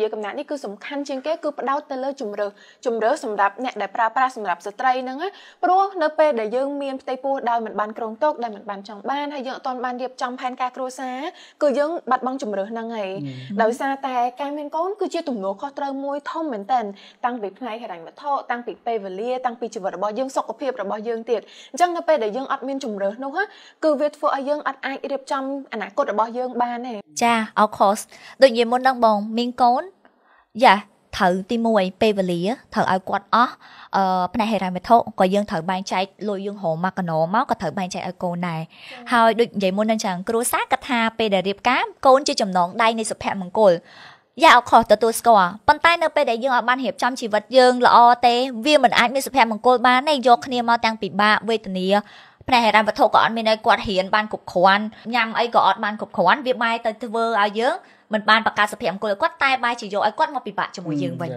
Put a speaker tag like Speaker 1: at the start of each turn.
Speaker 1: នីយកំណត់នេះគឺសំខាន់ជាងគេគឺផ្ដោតទៅលើជំរើសជំរើសសម្រាប់អ្នកដែលប្រើប្រាស់សម្រាប់ស្ត្រីហ្នឹងព្រោះនៅពេលដែលយើងមានផ្ទៃពោះដោយមិនបានគ្រោងទុកដែលមិនបានចង់បានហើយយើងអត់ទាន់បានរៀបចំផែនការគ្រួសារគឺយើងបាត់បង់ជំរើសហ្នឹងហើយដោយសារតែការមានកូនគឺជាទំនួលខុសត្រូវមួយធំមែនតើតាំងពីផ្នែកហិរញ្ញវត្ថុតាំងពីពេលវេលាតាំងពីជីវិតរបស់យើងសុខភាពរបស់យើងទៀតអញ្ចឹងនៅពេលដែលយើងអត់មានជំរើសនោះគឺវាធ្វើឲ្យយើងអត់អាចរៀបចំអនាគតរបស់យើងបានទេ
Speaker 2: ចា of course ដូចនិយាយមុនដល់បងមានកូនយ៉ាត្រូវទី1ពេលវេលាត្រូវឲ្យគាត់អស់អឺផ្នែកហេរ៉ាមិថុក៏យើងត្រូវបែងចែកលុយយើងរហូតមកកណោមកក៏ត្រូវបែងចែកឲ្យកូនដែរហើយដូចនិយាយមុននឹងចឹងគ្រួសារកថាពេលដែលរៀបការកូនជាចំណងដៃនៃសុភមង្គលយ៉ាអខុសទទួលស្គាល់ប៉ុន្តែនៅពេលដែលយើងអាចបានរៀបចំជីវិតយើងល្អទេវាមិនអាចមានសុភមង្គលបានទេយកគ្នាមកទាំងពិបាកវេទនាផ្នែកហិរញ្ញវត្ថុក៏អត់មានឲ្យគាត់រៀនបានគ្រប់គ្រាន់ញ៉ាំអីក៏អត់បានគ្រប់គ្រាន់វាបែរទៅធ្វើឲ្យយើងមិនបានបង្កើតសុភមង្គលគាត់តែបែរជាយកឲ្យគាត់មកពិបាកជាមួយយើងវិញ